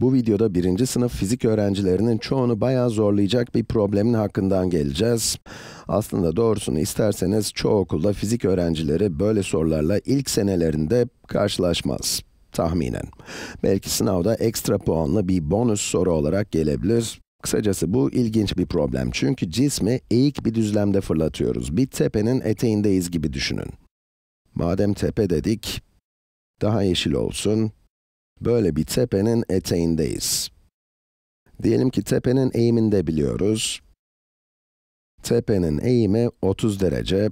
Bu videoda birinci sınıf fizik öğrencilerinin çoğunu bayağı zorlayacak bir problemin hakkından geleceğiz. Aslında doğrusunu isterseniz çoğu okulda fizik öğrencileri böyle sorularla ilk senelerinde karşılaşmaz. Tahminen. Belki sınavda ekstra puanlı bir bonus soru olarak gelebilir. Kısacası bu ilginç bir problem çünkü cismi eğik bir düzlemde fırlatıyoruz. Bir tepenin eteğindeyiz gibi düşünün. Madem tepe dedik, daha yeşil olsun, Böyle bir tepenin eteğindeyiz. Diyelim ki tepenin eğimini de biliyoruz. Tepenin eğimi 30 derece,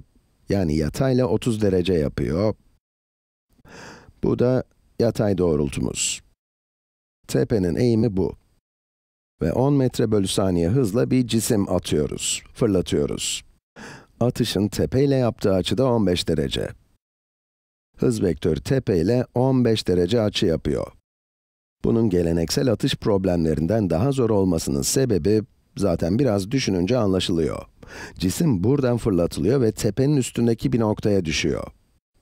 yani yatayla 30 derece yapıyor. Bu da yatay doğrultumuz. Tepenin eğimi bu. Ve 10 metre bölü saniye hızla bir cisim atıyoruz, fırlatıyoruz. Atışın tepeyle yaptığı açı da 15 derece. Hız vektörü tepe ile 15 derece açı yapıyor. Bunun geleneksel atış problemlerinden daha zor olmasının sebebi, zaten biraz düşününce anlaşılıyor. Cisim buradan fırlatılıyor ve tepenin üstündeki bir noktaya düşüyor.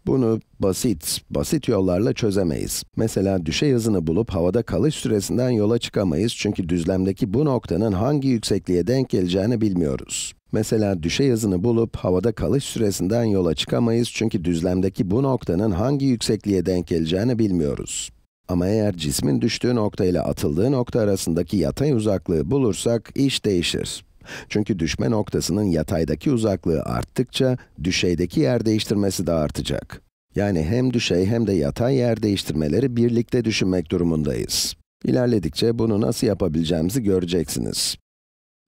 Bunu basit, basit yollarla çözemeyiz. Mesela düşey hızını bulup havada kalış süresinden yola çıkamayız çünkü düzlemdeki bu noktanın hangi yüksekliğe denk geleceğini bilmiyoruz. Mesela düşey hızını bulup havada kalış süresinden yola çıkamayız çünkü düzlemdeki bu noktanın hangi yüksekliğe denk geleceğini bilmiyoruz. Ama eğer cismin düştüğü nokta ile atıldığı nokta arasındaki yatay uzaklığı bulursak iş değişir. Çünkü düşme noktasının yataydaki uzaklığı arttıkça, düşeydeki yer değiştirmesi de artacak. Yani hem düşey hem de yatay yer değiştirmeleri birlikte düşünmek durumundayız. İlerledikçe bunu nasıl yapabileceğimizi göreceksiniz.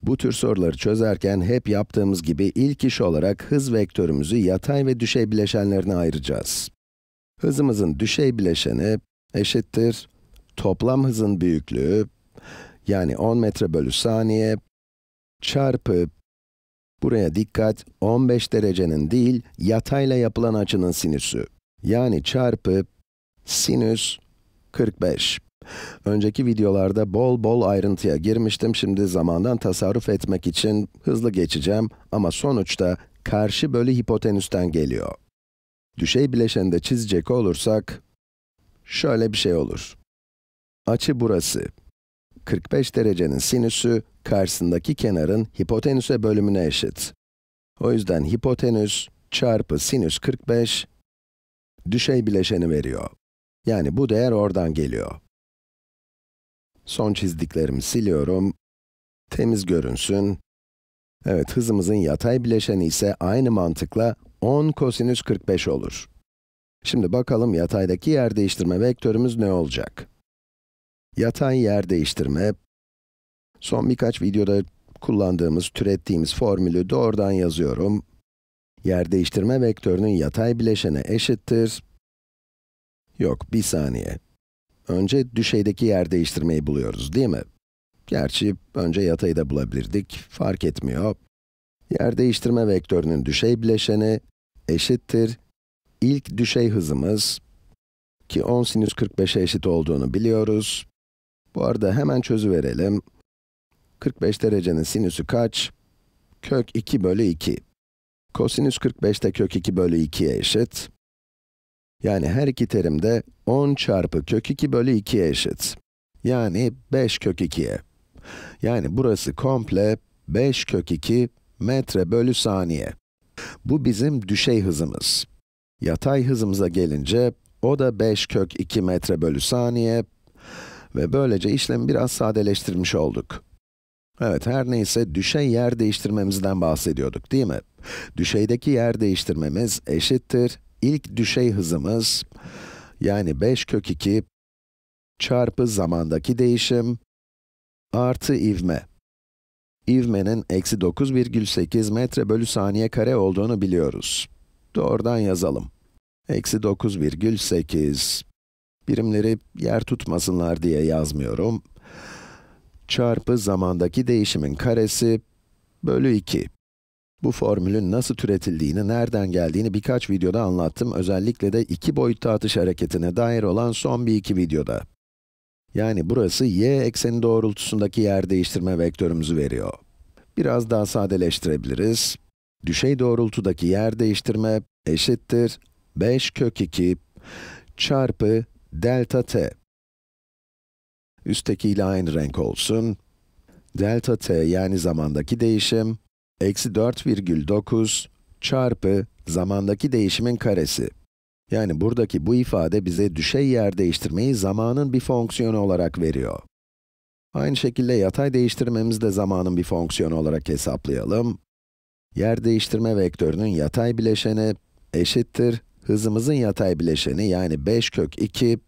Bu tür soruları çözerken hep yaptığımız gibi ilk iş olarak hız vektörümüzü yatay ve düşey bileşenlerine ayıracağız. Hızımızın düşey bileşeni eşittir toplam hızın büyüklüğü yani 10 metre bölü saniye çarpı, buraya dikkat, 15 derecenin değil, yatayla yapılan açının sinüsü. Yani çarpı sinüs 45. Önceki videolarda bol bol ayrıntıya girmiştim. Şimdi zamandan tasarruf etmek için hızlı geçeceğim ama sonuçta karşı bölü hipotenüsten geliyor. Düşey bileşeni de çizecek olursak şöyle bir şey olur. Açı burası. 45 derecenin sinüsü karşısındaki kenarın hipotenüse bölümüne eşit. O yüzden hipotenüs çarpı sinüs 45 düşey bileşeni veriyor. Yani bu değer oradan geliyor. Son çizdiklerimi siliyorum. Temiz görünsün. Evet, hızımızın yatay bileşeni ise aynı mantıkla 10 kosinüs 45 olur. Şimdi bakalım yataydaki yer değiştirme vektörümüz ne olacak? Yatan yer değiştirme, son birkaç videoda kullandığımız, türettiğimiz formülü doğrudan yazıyorum. Yer değiştirme vektörünün yatay bileşene eşittir. Yok, bir saniye. Önce düşeydeki yer değiştirmeyi buluyoruz, değil mi? Gerçi önce yatayı da bulabilirdik, fark etmiyor. Yer değiştirme vektörünün düşey bileşeni eşittir. İlk düşey hızımız, ki 10 sinüs 45'e eşit olduğunu biliyoruz. Bu arada hemen çözüverelim. 45 derecenin sinüsü kaç? Kök 2 bölü 2. Kosinüs 45 de kök 2 bölü 2'ye eşit. Yani her iki terim de 10 çarpı kök 2 bölü 2'ye eşit. Yani 5 kök 2'ye. Yani burası komple 5 kök 2 metre bölü saniye. Bu bizim düşey hızımız. Yatay hızımıza gelince, o da 5 kök 2 metre bölü saniye ve böylece işlemi biraz sadeleştirmiş olduk. Evet, her neyse düşey yer değiştirmemizden bahsediyorduk değil mi? Düşeydeki yer değiştirmemiz eşittir. ilk düşey hızımız, yani 5 kök 2 çarpı zamandaki değişim artı ivme. İvmenin eksi 9,8 metre bölü saniye kare olduğunu biliyoruz. Doğrudan yazalım. Eksi 9,8 Birimleri yer tutmasınlar diye yazmıyorum. Çarpı zamandaki değişimin karesi bölü 2. Bu formülün nasıl türetildiğini, nereden geldiğini birkaç videoda anlattım. Özellikle de iki boyutlu atış hareketine dair olan son bir iki videoda. Yani burası y ekseni doğrultusundaki yer değiştirme vektörümüzü veriyor. Biraz daha sadeleştirebiliriz. Düşey doğrultudaki yer değiştirme eşittir 5 kök 2 çarpı delta t. Üstteki ile aynı renk olsun. Delta t yani zamandaki değişim, eksi 4,9 çarpı zamandaki değişimin karesi. Yani buradaki bu ifade bize düşey yer değiştirmeyi zamanın bir fonksiyonu olarak veriyor. Aynı şekilde yatay değiştirmemizi de zamanın bir fonksiyonu olarak hesaplayalım. Yer değiştirme vektörünün yatay bileşeni eşittir hızımızın yatay bileşeni yani 5 kök 2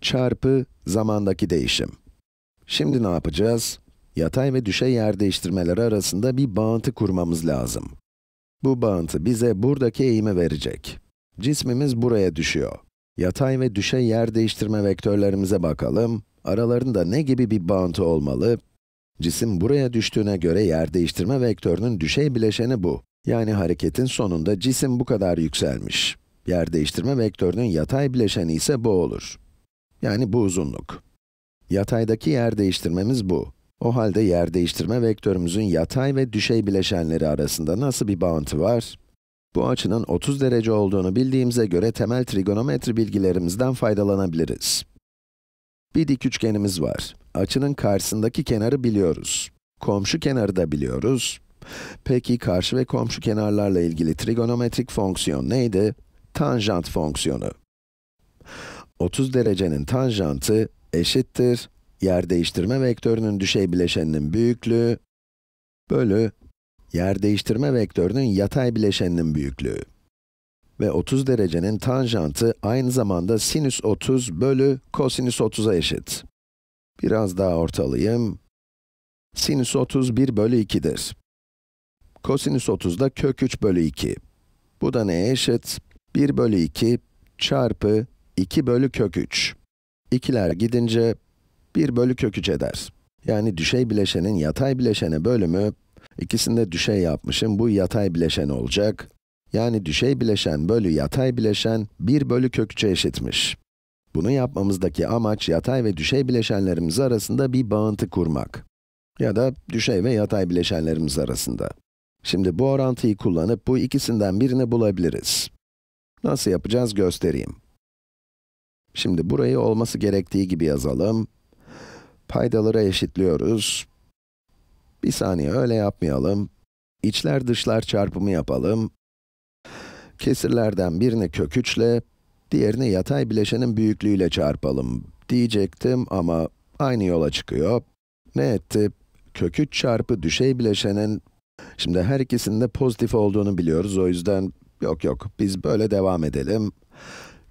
çarpı zamandaki değişim. Şimdi ne yapacağız? Yatay ve düşey yer değiştirmeleri arasında bir bağıntı kurmamız lazım. Bu bağıntı bize buradaki eğimi verecek. Cismimiz buraya düşüyor. Yatay ve düşey yer değiştirme vektörlerimize bakalım. Aralarında ne gibi bir bağıntı olmalı? Cisim buraya düştüğüne göre yer değiştirme vektörünün düşey bileşeni bu. Yani hareketin sonunda cisim bu kadar yükselmiş. Yer değiştirme vektörünün yatay bileşeni ise bu olur. Yani bu uzunluk. Yataydaki yer değiştirmemiz bu. O halde yer değiştirme vektörümüzün yatay ve düşey bileşenleri arasında nasıl bir bağıntı var? Bu açının 30 derece olduğunu bildiğimize göre temel trigonometri bilgilerimizden faydalanabiliriz. Bir dik üçgenimiz var. Açının karşısındaki kenarı biliyoruz. Komşu kenarı da biliyoruz. Peki karşı ve komşu kenarlarla ilgili trigonometrik fonksiyon neydi? tanjant fonksiyonu. 30 derecenin tanjantı eşittir, yer değiştirme vektörünün düşey bileşeninin büyüklüğü bölü yer değiştirme vektörünün yatay bileşeninin büyüklüğü. Ve 30 derecenin tanjantı aynı zamanda sinüs 30 bölü kosinüs 30'a eşit. Biraz daha ortalayayım. Sinüs 30 1 bölü 2'dir. Kosinüs 30 da kök 3 bölü 2. Bu da neye eşit? 1 bölü 2 çarpı 2 bölü kök 3. İkiler gidince 1 bölü kök 3 eder. Yani düşey bileşenin yatay bileşene bölümü, ikisinde düşey yapmışım, bu yatay bileşen olacak. Yani düşey bileşen bölü yatay bileşen 1 bölü kök 3'e eşitmiş. Bunu yapmamızdaki amaç yatay ve düşey bileşenlerimiz arasında bir bağıntı kurmak. Ya da düşey ve yatay bileşenlerimiz arasında. Şimdi bu orantıyı kullanıp bu ikisinden birini bulabiliriz. Nasıl yapacağız göstereyim. Şimdi burayı olması gerektiği gibi yazalım. Paydaları eşitliyoruz. Bir saniye öyle yapmayalım. İçler dışlar çarpımı yapalım. Kesirlerden birini köküçle, diğerini yatay bileşenin büyüklüğüyle çarpalım diyecektim ama aynı yola çıkıyor. Ne etti? Köküç çarpı düşey bileşenin, şimdi her ikisinin de pozitif olduğunu biliyoruz o yüzden Yok yok, biz böyle devam edelim.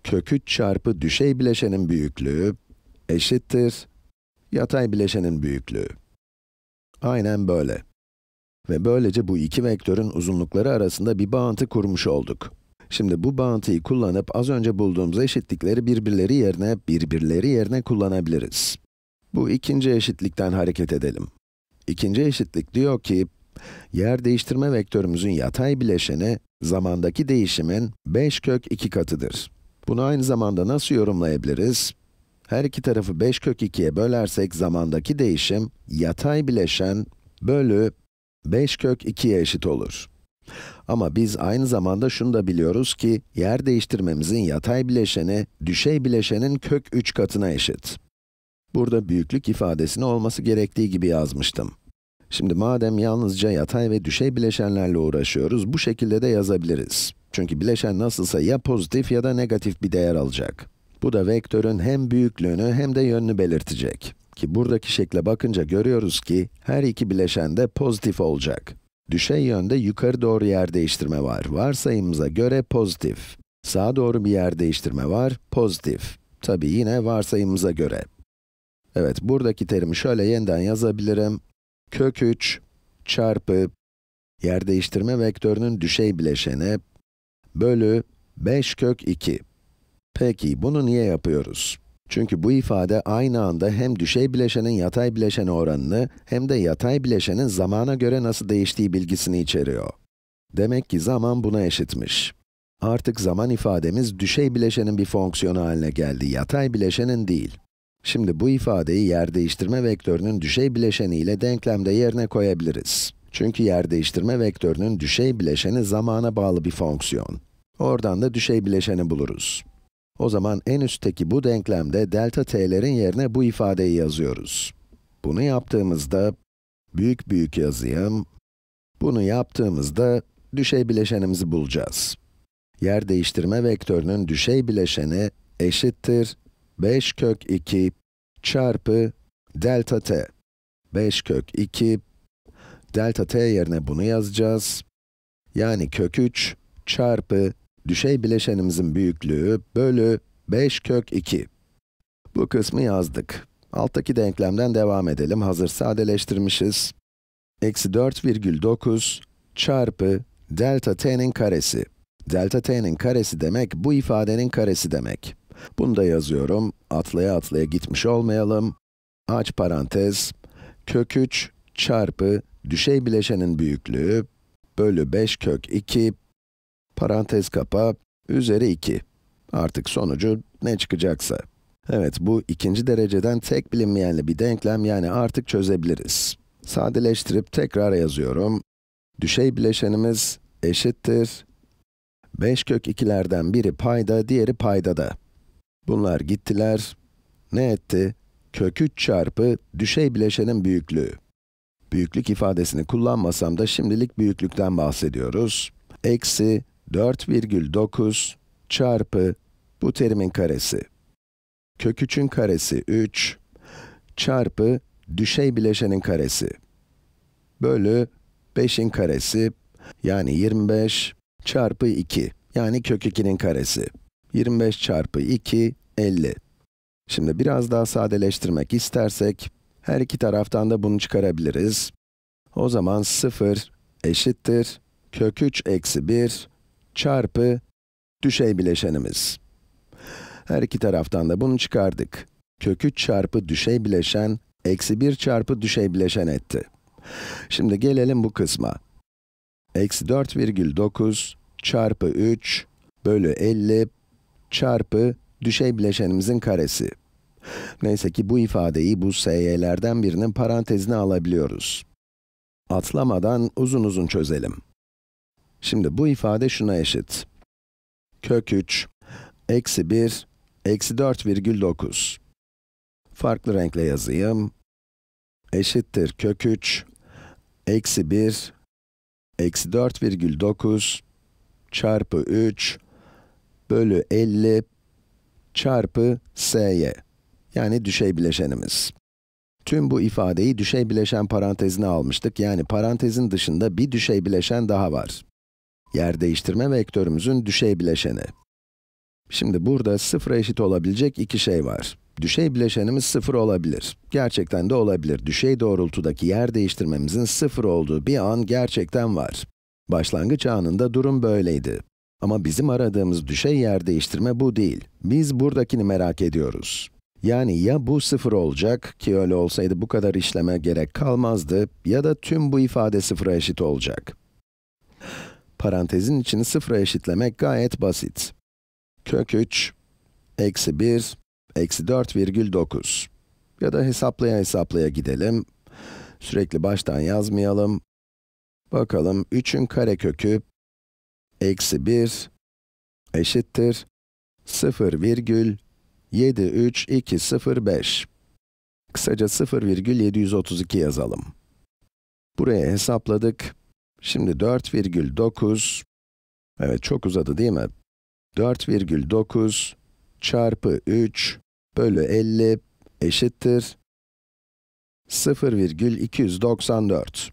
Kök çarpı düşey bileşenin büyüklüğü eşittir yatay bileşenin büyüklüğü. Aynen böyle. Ve böylece bu iki vektörün uzunlukları arasında bir bağıntı kurmuş olduk. Şimdi bu bağıntıyı kullanıp az önce bulduğumuz eşitlikleri birbirleri yerine, birbirleri yerine kullanabiliriz. Bu ikinci eşitlikten hareket edelim. İkinci eşitlik diyor ki, yer değiştirme vektörümüzün yatay bileşeni zamandaki değişimin 5 kök 2 katıdır. Bunu aynı zamanda nasıl yorumlayabiliriz? Her iki tarafı 5 kök 2'ye bölersek zamandaki değişim yatay bileşen bölü 5 kök 2'ye eşit olur. Ama biz aynı zamanda şunu da biliyoruz ki yer değiştirmemizin yatay bileşeni düşey bileşenin kök 3 katına eşit. Burada büyüklük ifadesini olması gerektiği gibi yazmıştım. Şimdi madem yalnızca yatay ve düşey bileşenlerle uğraşıyoruz, bu şekilde de yazabiliriz. Çünkü bileşen nasılsa ya pozitif ya da negatif bir değer alacak. Bu da vektörün hem büyüklüğünü hem de yönünü belirtecek. Ki buradaki şekle bakınca görüyoruz ki her iki bileşen de pozitif olacak. Düşey yönde yukarı doğru yer değiştirme var. Varsayımımıza göre pozitif. Sağa doğru bir yer değiştirme var. Pozitif. Tabi yine varsayımımıza göre. Evet, buradaki terimi şöyle yeniden yazabilirim kök 3 çarpı yer değiştirme vektörünün düşey bileşeni bölü 5 kök 2. Peki bunu niye yapıyoruz? Çünkü bu ifade aynı anda hem düşey bileşenin yatay bileşeni oranını hem de yatay bileşenin zamana göre nasıl değiştiği bilgisini içeriyor. Demek ki zaman buna eşitmiş. Artık zaman ifademiz düşey bileşenin bir fonksiyonu haline geldi, yatay bileşenin değil. Şimdi bu ifadeyi yer değiştirme vektörünün düşey bileşeni ile denklemde yerine koyabiliriz. Çünkü yer değiştirme vektörünün düşey bileşeni zamana bağlı bir fonksiyon. Oradan da düşey bileşeni buluruz. O zaman en üstteki bu denklemde delta t'lerin yerine bu ifadeyi yazıyoruz. Bunu yaptığımızda büyük büyük yazayım. Bunu yaptığımızda düşey bileşenimizi bulacağız. Yer değiştirme vektörünün düşey bileşeni eşittir 5 kök 2 çarpı delta t. 5 kök 2, delta t yerine bunu yazacağız. Yani kök 3 çarpı düşey bileşenimizin büyüklüğü bölü 5 kök 2. Bu kısmı yazdık. Alttaki denklemden devam edelim. Hazır sadeleştirmişiz. Eksi 4,9 çarpı delta t'nin karesi. Delta t'nin karesi demek, bu ifadenin karesi demek. Bunu da yazıyorum. Atlaya atlaya gitmiş olmayalım. Aç parantez. Kök 3 çarpı düşey bileşenin büyüklüğü bölü 5 kök 2 parantez kapa üzeri 2. Artık sonucu ne çıkacaksa. Evet, bu ikinci dereceden tek bilinmeyenli bir denklem yani artık çözebiliriz. Sadeleştirip tekrar yazıyorum. Düşey bileşenimiz eşittir. 5 kök 2'lerden biri payda, diğeri paydada. Bunlar gittiler. Ne etti? Kök 3 çarpı düşey bileşenin büyüklüğü. Büyüklük ifadesini kullanmasam da şimdilik büyüklükten bahsediyoruz. Eksi 4,9 çarpı bu terimin karesi. Kök 3'ün karesi 3 çarpı düşey bileşenin karesi. Bölü 5'in karesi yani 25 çarpı 2 yani kök 2'nin karesi. 25 çarpı 2, 50. Şimdi biraz daha sadeleştirmek istersek, her iki taraftan da bunu çıkarabiliriz. O zaman 0 eşittir kök 3 eksi 1 çarpı düşey bileşenimiz. Her iki taraftan da bunu çıkardık. Kök 3 çarpı düşey bileşen eksi 1 çarpı düşey bileşen etti. Şimdi gelelim bu kısma. Eksi 4,9 çarpı 3 bölü 50 çarpı düşey bileşenimizin karesi. Neyse ki bu ifadeyi bu SY'lerden birinin parantezine alabiliyoruz. Atlamadan uzun uzun çözelim. Şimdi bu ifade şuna eşit. Kök 3, eksi 1, eksi 4,9. Farklı renkle yazayım. Eşittir kök 3, eksi 1, eksi 4,9 çarpı 3 bölü 50 çarpı s'ye. Yani düşey bileşenimiz. Tüm bu ifadeyi düşey bileşen parantezine almıştık. Yani parantezin dışında bir düşey bileşen daha var. Yer değiştirme vektörümüzün düşey bileşeni. Şimdi burada sıfıra eşit olabilecek iki şey var. Düşey bileşenimiz sıfır olabilir. Gerçekten de olabilir. Düşey doğrultudaki yer değiştirmemizin sıfır olduğu bir an gerçekten var. Başlangıç anında durum böyleydi. Ama bizim aradığımız düşey yer değiştirme bu değil. Biz buradakini merak ediyoruz. Yani ya bu sıfır olacak, ki öyle olsaydı bu kadar işleme gerek kalmazdı, ya da tüm bu ifade sıfıra eşit olacak. Parantezin içini sıfıra eşitlemek gayet basit. Kök 3, eksi 1, eksi 4 virgül 9. Ya da hesaplaya hesaplaya gidelim. Sürekli baştan yazmayalım. Bakalım 3'ün karekökü eksi 1 eşittir 0,73205. Kısaca 0,732 yazalım. Buraya hesapladık. Şimdi 4,9, evet çok uzadı değil mi? 4,9 çarpı 3 bölü 50 eşittir 0,294.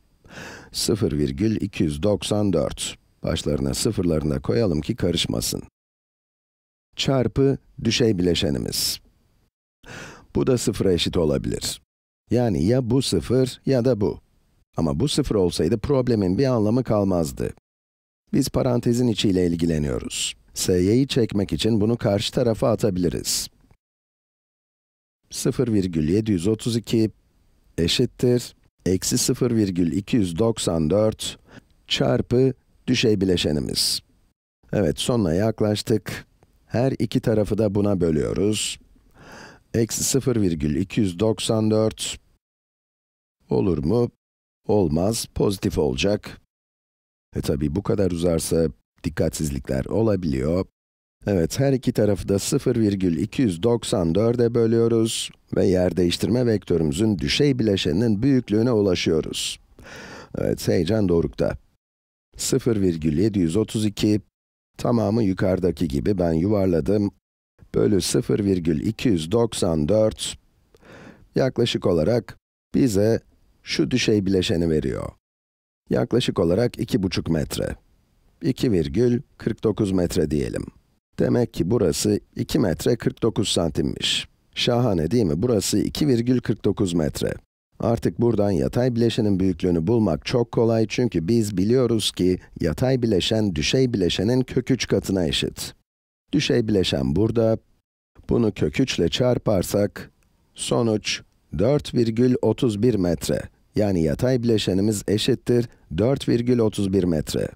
0,294. Başlarına sıfırlarına koyalım ki karışmasın. Çarpı düşey bileşenimiz. Bu da sıfıra eşit olabilir. Yani ya bu sıfır ya da bu. Ama bu sıfır olsaydı problemin bir anlamı kalmazdı. Biz parantezin içiyle ilgileniyoruz. s'yi çekmek için bunu karşı tarafa atabiliriz. 0,732 eşittir eksi 0,294 çarpı Düşey bileşenimiz. Evet, sonuna yaklaştık. Her iki tarafı da buna bölüyoruz. Eksi 0,294 olur mu? Olmaz, pozitif olacak. E tabi bu kadar uzarsa dikkatsizlikler olabiliyor. Evet, her iki tarafı da 0,294'e bölüyoruz ve yer değiştirme vektörümüzün düşey bileşeninin büyüklüğüne ulaşıyoruz. Evet, heyecan dorukta. 0,732, tamamı yukarıdaki gibi ben yuvarladım, bölü 0,294, yaklaşık olarak bize şu düşey bileşeni veriyor. Yaklaşık olarak 2,5 metre. 2,49 metre diyelim. Demek ki burası 2 metre 49 santimmiş. Şahane değil mi? Burası 2,49 metre. Artık buradan yatay bileşenin büyüklüğünü bulmak çok kolay çünkü biz biliyoruz ki yatay bileşen düşey bileşenin kök 3 katına eşit. Düşey bileşen burada. Bunu kök 3 ile çarparsak sonuç 4,31 metre. Yani yatay bileşenimiz eşittir 4,31 metre.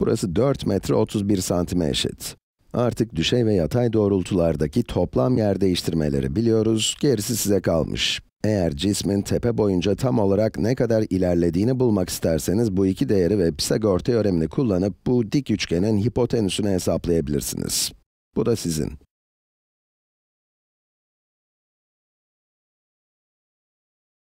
Burası 4 metre 31 santime eşit. Artık düşey ve yatay doğrultulardaki toplam yer değiştirmeleri biliyoruz, gerisi size kalmış. Eğer cismin tepe boyunca tam olarak ne kadar ilerlediğini bulmak isterseniz bu iki değeri ve Pisagor teoremini kullanıp bu dik üçgenin hipotenüsünü hesaplayabilirsiniz. Bu da sizin.